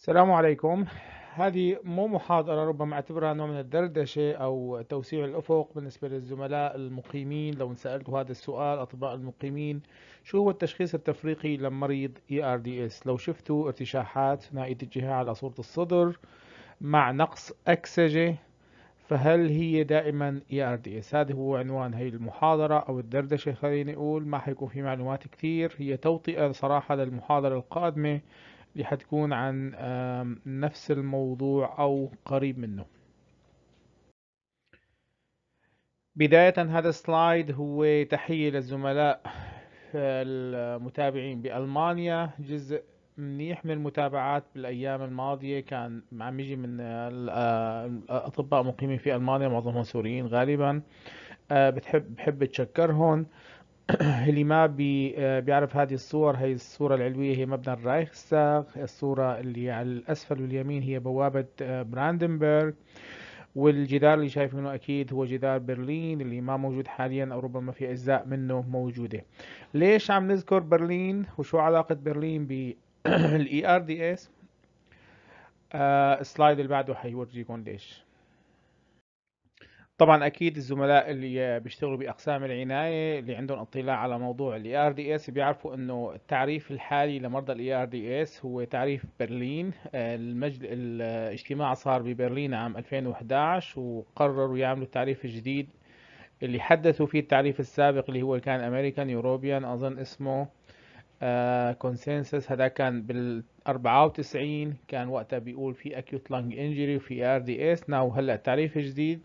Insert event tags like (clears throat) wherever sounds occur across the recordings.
السلام عليكم هذه مو محاضرة ربما اعتبرها نوع من الدردشة أو توسيع الأفق بالنسبة للزملاء المقيمين لو سألتوا هذا السؤال أطباء المقيمين شو هو التشخيص التفريقي لمريض ERDS لو شفتوا ارتشاحات ثنائية الجهة على صورة الصدر مع نقص أكسجة فهل هي دائما ERDS هذا هو عنوان هي المحاضرة أو الدردشة خليني أقول ما حيكون في معلومات كثير هي توطئة صراحة للمحاضرة القادمة اللي حتكون عن نفس الموضوع أو قريب منه بداية هذا السلايد هو تحية للزملاء المتابعين بألمانيا جزء منيح من المتابعات بالأيام الماضية كان عم يجي من آه، الأطباء مقيمين في ألمانيا معظمهم سوريين غالبا آه، بتحب بحب تشكرهم (clears throat) اللي ما بي آه، بيعرف هذه الصور هي الصورة العلوية هي مبنى الرايخستاغ الصورة اللي على الأسفل واليمين هي بوابة آه، براندنبرغ والجدار اللي شايفينه أكيد هو جدار برلين اللي ما موجود حاليا أو ربما في أجزاء منه موجودة ليش عم نذكر برلين وشو علاقة برلين بالاي ار دي اس السلايد اللي بعده حيورجيكم ليش طبعا اكيد الزملاء اللي بيشتغلوا باقسام العنايه اللي عندهم اطلاع على موضوع الاي ار دي اس بيعرفوا انه التعريف الحالي لمرضى الاي ار دي اس هو تعريف برلين المجل... الاجتماع صار ببرلين عام 2011 وقرروا يعملوا التعريف الجديد اللي حدثوا فيه التعريف السابق اللي هو كان امريكان يوروبيان اظن اسمه كونسنسس آه، هذا كان بال 94 كان وقتها بيقول في اكيوت لانج انجري وفي ار دي اس ناو هلا التعريف الجديد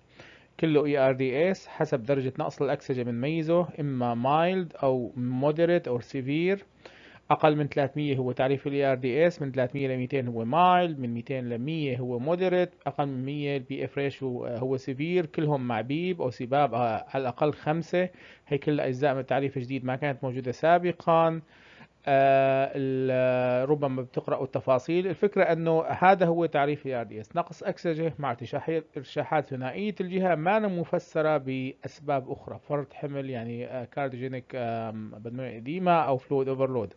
كله اي ار دي اس حسب درجة نقص الاكسجة بنميزه اما مايلد او مودريت او سيفير اقل من 300 هو تعريف الاي ار دي اس من 300 ل 200 هو مايلد من 200 ل 100 هو مودريت اقل من 100 البي اف ريشيو هو سيفير كلهم مع بيب او سباب آه، على الاقل خمسة هي كل اجزاء من تعريف جديد ما كانت موجودة سابقا آه، آه، ربما بتقرأوا التفاصيل الفكرة أنه هذا هو تعريف ال نقص أكسجة مع ارتشاحات ثنائية الجهة ما مفسرة بأسباب أخرى فرط حمل يعني كارديجينيك بدمية إديمة أو فلويد أوفرلود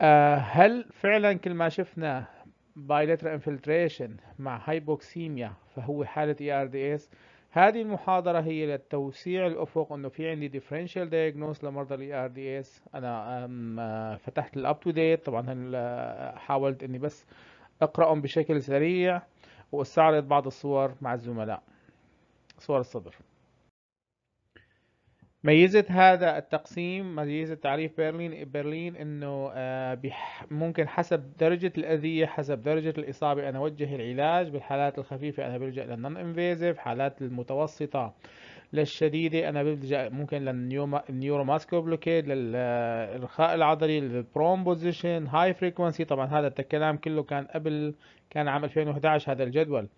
آه، هل فعلا كل ما شفنا bilateral انفلتريشن مع هايبوكسيميا فهو حالة ERDS هذه المحاضرة هي للتوسيع الأفق إنه في عندي ديفرنشال diagnosis لمرضى الـ ار e أنا فتحت up to date طبعا حاولت إني بس أقرأهم بشكل سريع واستعرض بعض الصور مع الزملاء صور الصدر ميزة هذا التقسيم ميزة تعريف برلين برلين انه آه، ممكن حسب درجة الأذية حسب درجة الإصابة أنا أوجه العلاج بالحالات الخفيفة أنا بلجأ للنون انفيزيف حالات المتوسطة للشديدة أنا بلجأ ممكن ماسكو بلوكيد للإرخاء العضلي بوزيشن هاي فريكونسي طبعا هذا الكلام كله كان قبل كان عام 2011 هذا الجدول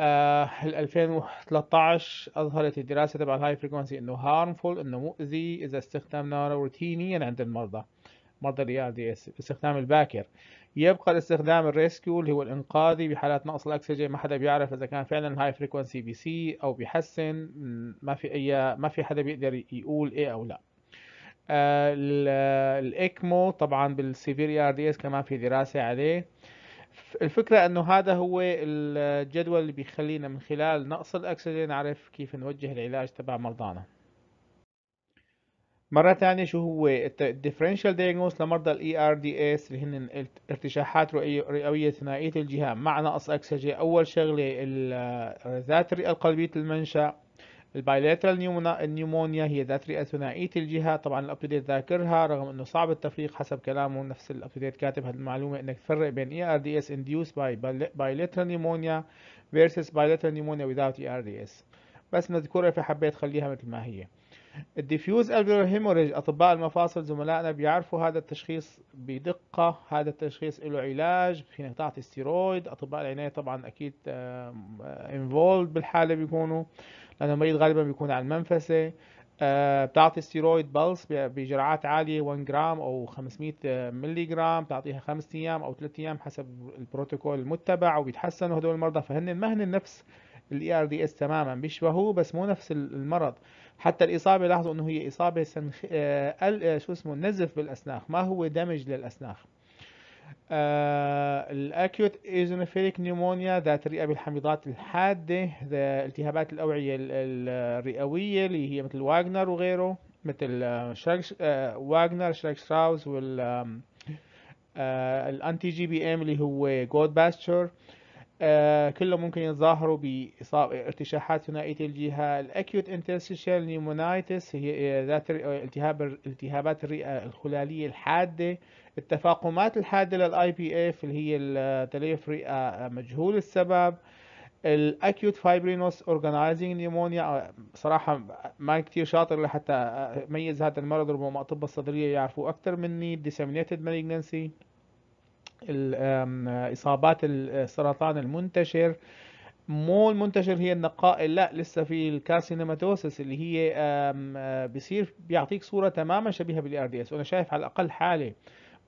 آه 2013 أظهرت الدراسة تبع الهاي فريكونسي إنه هارمفول إنه مؤذي إذا استخدمنا روتينيا عند المرضى مرضى ال اس الاستخدام الباكر يبقى الاستخدام الريسكيو اللي هو الإنقاذي بحالات نقص الأكسجين ما حدا بيعرف إذا كان فعلا هاي فريكونسي بي سي أو بيحسن ما في أي ما في حدا بيقدر يقول إيه أو لا آه الاكمو طبعا بالسيفير اي ار دي اس كمان في دراسه عليه الفكرة انه هذا هو الجدول اللي بيخلينا من خلال نقص الاكسجين نعرف كيف نوجه العلاج تبع مرضانا مرة ثانية شو هو الديفرنشال دايجنوز لمرضى الاي ار دي اس اللي هن ارتشاحات رئوية ثنائية الجهة مع نقص اكسجين اول شغلة ذات الرئة القلبية المنشأ البايلاترال نيومونيا هي ذات رئه ثنائيه الجهه طبعا الابتديت ذاكرها رغم انه صعب التفريق حسب كلامه نفس الابتديت كاتب هالمعلومه انك تفرق بين اي ار دي اس induced by bilateral pneumonia versus bilateral pneumonia without اي ار دي اس بس نذكرها فحبيت خليها مثل ما هي الديفيوز الفيولار هيموريج اطباء المفاصل زملائنا بيعرفوا هذا التشخيص بدقه هذا التشخيص له علاج في تعطي ستيرويد اطباء العنايه طبعا اكيد انفولد بالحاله بيكونوا لانه المريض غالبا بيكون على المنفسة آه، بتعطي ستيرويد بلس بجرعات عالية 1 جرام أو 500 ملي جرام بتعطيها خمس أيام أو ثلاث أيام حسب البروتوكول المتبع وبيتحسنوا هدول المرضى فهن ما هن نفس الاي ار دي اس تماما بيشبهوه بس مو نفس المرض حتى الاصابه لاحظوا انه هي اصابه سنخ... آه... آه، شو اسمه نزف بالاسناخ ما هو دمج للاسناخ آه، الأكيوت إيزونوفيليك نيمونيا ذات الرئة بالحميضات الحادة التهابات الأوعية الرئوية اللي هي مثل واجنر وغيره مثل آه، شركش آه، واجنر شركش شراوز وال الانتي جي بي ام اللي هو جود باستشر آه، كلهم ممكن يتظاهروا بإصابة ارتشاحات ثنائية الجهة الأكيوت انترستيشال نيمونايتس هي آه، ذات آه، التهاب التهابات الرئة الخلالية الحادة التفاقمات الحادة للاي بي اف اللي هي تليف رئة مجهول السبب الاكيوت فايبرينوس اورجنايزنج نيمونيا صراحه ما كثير شاطر لحتى اميز هذا المرض ربما اطباء الصدريه يعرفوا اكثر مني ديسيمينيتد مالجنسي اصابات السرطان المنتشر مو المنتشر هي النقائل لا لسه في الكارسينوماتوسس اللي هي آه، بيصير بيعطيك صوره تماما شبيهه بالار دي اس وانا شايف على الاقل حاله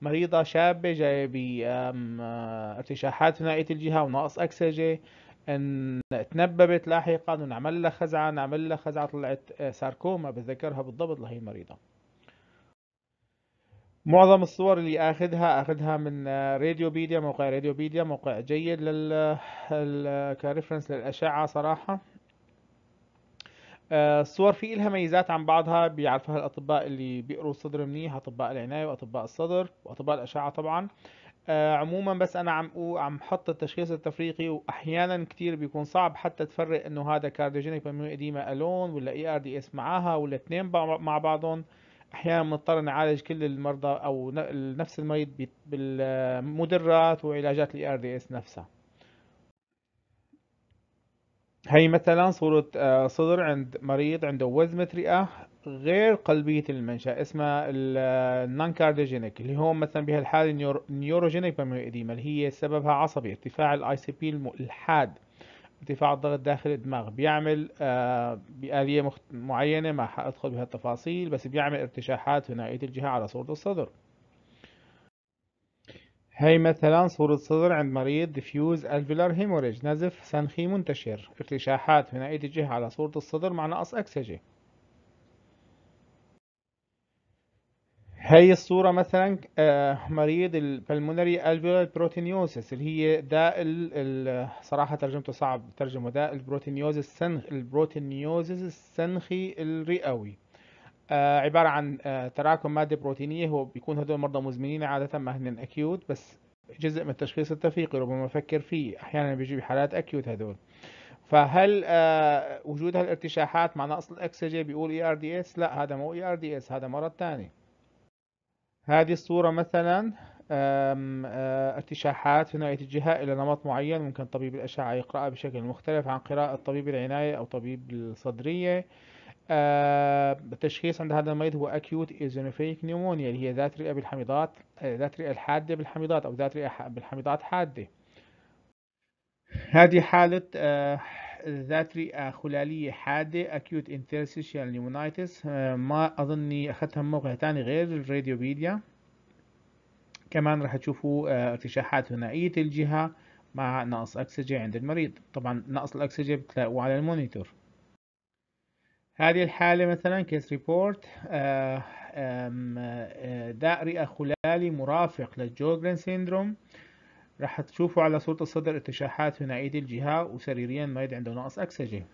مريضه شابه جايه بارتشاحات آه، ثنائيه الجهه ونقص اكسجه ان تنببت لاحقا ونعمل لها خزعه نعمل لها خزعه طلعت آه، ساركوما بتذكرها بالضبط لهي المريضه معظم الصور اللي اخذها اخذها من آه، راديو بيديا موقع راديو بيديا موقع جيد لل كريفرنس للاشعه صراحه آه، الصور في إلها ميزات عن بعضها بيعرفها الأطباء اللي بيقروا الصدر منيح أطباء العناية وأطباء الصدر وأطباء الأشعة طبعا آه، عموما بس أنا عم عم حط التشخيص التفريقي وأحيانا كتير بيكون صعب حتى تفرق إنه هذا كارديوجينيك بالميو إديما ألون ولا إي آر دي إس معاها ولا اثنين مع بعضهم احيانا بنضطر نعالج كل المرضى او نفس المريض بالمدرات وعلاجات الار دي اس نفسها هي مثلا صورة آه، صدر عند مريض عنده وزمة رئة غير قلبية المنشأ اسمها النون كارديوجينيك آه، اللي هو مثلا بهالحالة نيوروجينيك باميوإديما اللي هي سببها عصبي ارتفاع الاي سي بي الحاد ارتفاع الضغط داخل الدماغ بيعمل آه، بآلية مخت... معينة ما حأدخل بها التفاصيل بس بيعمل ارتشاحات ثنائية الجهة على صورة الصدر هاي مثلا صورة صدر عند مريض ديفيوز الفيلار هيموريج نزف سنخي منتشر ارتشاحات ثنائية الجهة على صورة الصدر مع نقص أكسجة هاي الصورة مثلا آه، مريض البلمونري الفيولار بروتينيوزس اللي هي داء صراحة ترجمته صعب ترجمه داء البروتينيوزس السنخ البروتينيوزس السنخي الرئوي آه، عبارة عن آه، تراكم مادة بروتينية هو بيكون هدول المرضى مزمنين عادة ما هن أكيوت بس جزء من التشخيص التفيقي ربما أفكر فيه أحيانا بيجي بحالات أكيوت هدول فهل وجود هالارتشاحات مع نقص الاكسجين بيقول اي ار دي اس لا هذا مو اي ار دي اس هذا مرض ثاني هذه الصورة مثلا آه، ارتشاحات في نوعية الجهة إلى نمط معين ممكن طبيب الأشعة يقرأها بشكل مختلف عن قراءة طبيب العناية أو طبيب الصدرية آه، التشخيص عند هذا المريض هو acute eosinophilic pneumonia اللي هي ذات رئة بالحميضات آه، ذات رئة الحادة بالحميضات أو ذات رئة بالحميضات حادة هذه حالة ذاتري آه، خلالية حادة acute interstitial نيمونايتس آه، ما أظني أخذتها من موقع تاني غير الراديوبيديا كمان راح تشوفوا آه، ارتشاحات ثنائية الجهة مع نقص أكسجة عند المريض طبعا نقص الأكسجة بتلاقوه على المونيتور هذه الحالة مثلا كيس ريبورت داء رئة خلالي مرافق للجوجرين سيندروم راح تشوفوا على صورة الصدر ارتشاحات هنا ايدي الجهة وسريريا المريض عنده نقص أكسجة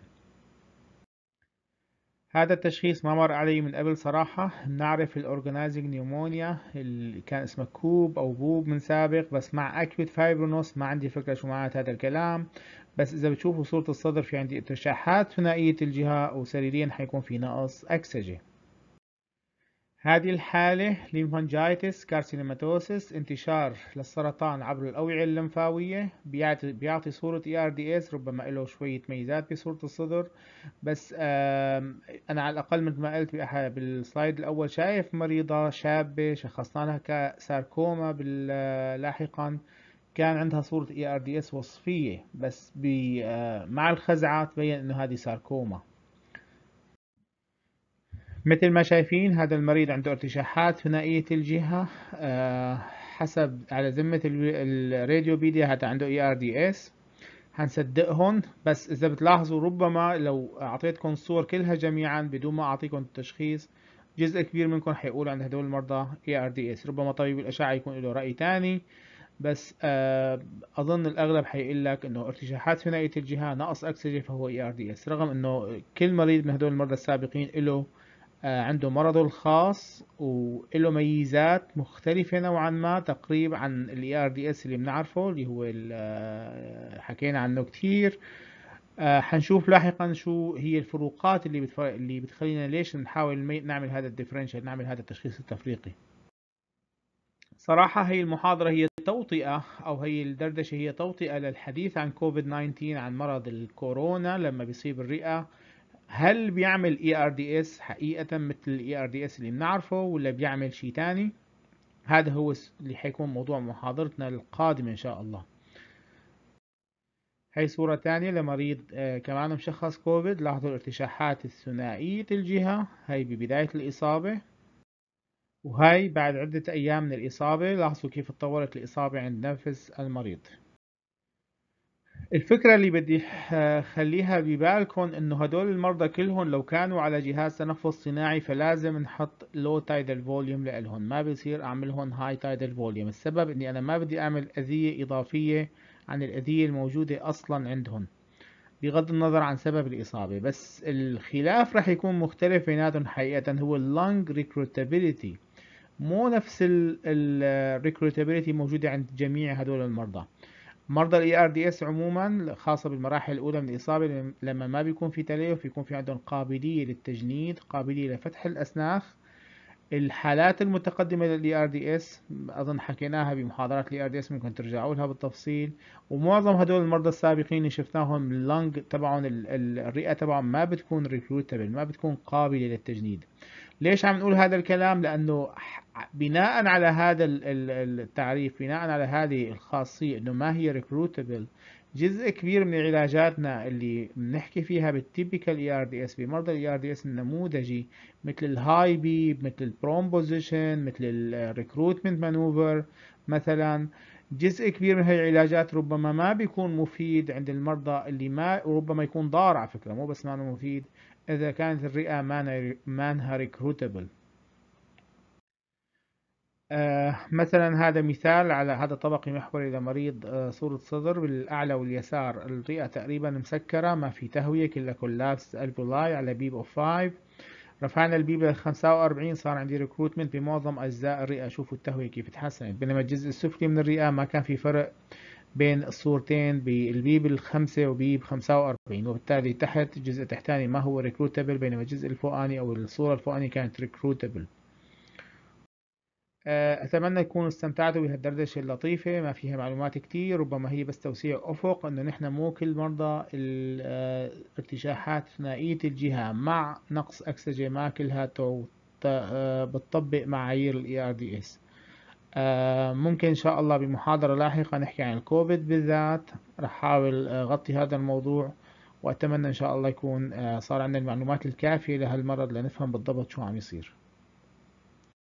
هذا التشخيص ما مر علي من قبل صراحة بنعرف الأورجنايزنج نيومونيا اللي كان اسمه كوب أو بوب من سابق بس مع أكيوت فايبرونوس ما عندي فكرة شو معنات هذا الكلام بس إذا بتشوفوا صورة الصدر في عندي ارتشاحات ثنائية الجهة وسريريا حيكون في نقص أكسجة هذه الحالة ليمفانجايتس كارسينوماتوسس انتشار للسرطان عبر الأوعية اللمفاوية بيعطي, صورة ERDS ربما له شوية ميزات بصورة الصدر بس أنا على الأقل مثل ما قلت بالسلايد الأول شايف مريضة شابة شخصناها كساركوما لاحقا كان عندها صورة ERDS وصفية بس آه، مع الخزعة تبين إنه هذه ساركوما مثل ما شايفين هذا المريض عنده ارتشاحات ثنائية الجهة آه، حسب على ذمة الراديوبيديا هذا عنده اي ار دي اس هنصدقهم بس اذا بتلاحظوا ربما لو اعطيتكم الصور كلها جميعا بدون ما اعطيكم التشخيص جزء كبير منكم حيقول عند هدول المرضى اي ار دي اس ربما طبيب الاشعه يكون له راي تاني بس آه، اظن الاغلب حيقول لك انه ارتشاحات ثنائيه الجهه نقص اكسجين فهو اي ار دي اس رغم انه كل مريض من هدول المرضى السابقين له آه، عنده مرضه الخاص وله ميزات مختلفة نوعا ما تقريبا عن ال ERDS اللي بنعرفه اللي هو آه، حكينا عنه كتير آه، حنشوف لاحقا شو هي الفروقات اللي اللي بتخلينا ليش نحاول نعمل هذا الديفرنشال نعمل هذا التشخيص التفريقي صراحة هي المحاضرة هي توطئة أو هي الدردشة هي توطئة للحديث عن كوفيد 19 عن مرض الكورونا لما بيصيب الرئة هل بيعمل اي ار دي اس حقيقه مثل الاي ار دي اس اللي بنعرفه ولا بيعمل شيء تاني هذا هو اللي حيكون موضوع محاضرتنا القادمه ان شاء الله هي صورة تانية لمريض آه، كمان مشخص كوفيد لاحظوا الارتشاحات الثنائية الجهة هاي ببداية الإصابة وهي بعد عدة أيام من الإصابة لاحظوا كيف تطورت الإصابة عند نفس المريض الفكرة اللي بدي آه، خليها ببالكم انه هدول المرضى كلهم لو كانوا على جهاز تنفس صناعي فلازم نحط لو تايدل فوليوم لإلهم ما بصير اعملهم هاي تايدل فوليوم السبب اني انا ما بدي اعمل اذية اضافية عن الاذية الموجودة اصلا عندهم بغض النظر عن سبب الإصابة بس الخلاف رح يكون مختلف بيناتهم حقيقة هو lung ريكروتابيليتي مو نفس الريكروتابيليتي موجودة عند جميع هدول المرضى مرضى الاي ار دي اس عموما خاصة بالمراحل الاولى من الاصابة لما ما بيكون في تليف يكون في عندهم قابلية للتجنيد قابلية لفتح الاسناخ الحالات المتقدمة للاي ار دي اس اظن حكيناها بمحاضرات الاي ار دي اس ممكن ترجعوا لها بالتفصيل ومعظم هدول المرضى السابقين اللي شفناهم اللنج تبعهم الرئة تبعهم ما بتكون ريكروتبل ما بتكون قابلة للتجنيد ليش عم نقول هذا الكلام لأنه بناء على هذا التعريف بناء على هذه الخاصية أنه ما هي ريكروتبل جزء كبير من علاجاتنا اللي بنحكي فيها بالتيبيكال اي ار دي اس بمرضى الاي ار دي اس النموذجي مثل الهاي بيب مثل البرومبوزيشن مثل الريكروتمنت مانوفر مثلا جزء كبير من هاي العلاجات ربما ما بيكون مفيد عند المرضى اللي ما ربما يكون ضار على فكره مو بس ما مفيد إذا كانت الرئة مانها ريكروتبل آه مثلا هذا مثال على هذا طبقي المحوري لمريض آه صورة صدر بالأعلى واليسار الرئة تقريبا مسكرة ما في تهوية كلها كولابس الفولاي على بيب اوف فايف رفعنا البيب لل 45 صار عندي ريكروتمنت بمعظم أجزاء الرئة شوفوا التهوية كيف تحسنت بينما الجزء السفلي من الرئة ما كان في فرق بين الصورتين بالبي بالخمسة وبي بخمسة وأربعين وبالتالي تحت الجزء التحتاني ما هو ريكروتابل بينما الجزء الفوقاني أو الصورة الفوقاني كانت ريكروتابل آه، أتمنى تكونوا استمتعتوا بهالدردشة اللطيفة ما فيها معلومات كتير ربما هي بس توسيع أفق إنه نحن مو كل مرضى آه، ارتشاحات ثنائية الجهة مع نقص اكسجين ما كلها آه، بتطبق معايير ال ERDS آه، ممكن إن شاء الله بمحاضرة لاحقة نحكي عن الكوفيد بالذات رح أحاول آه، أغطي هذا الموضوع وأتمنى إن شاء الله يكون آه، صار عندنا المعلومات الكافية لهالمرض لنفهم بالضبط شو عم يصير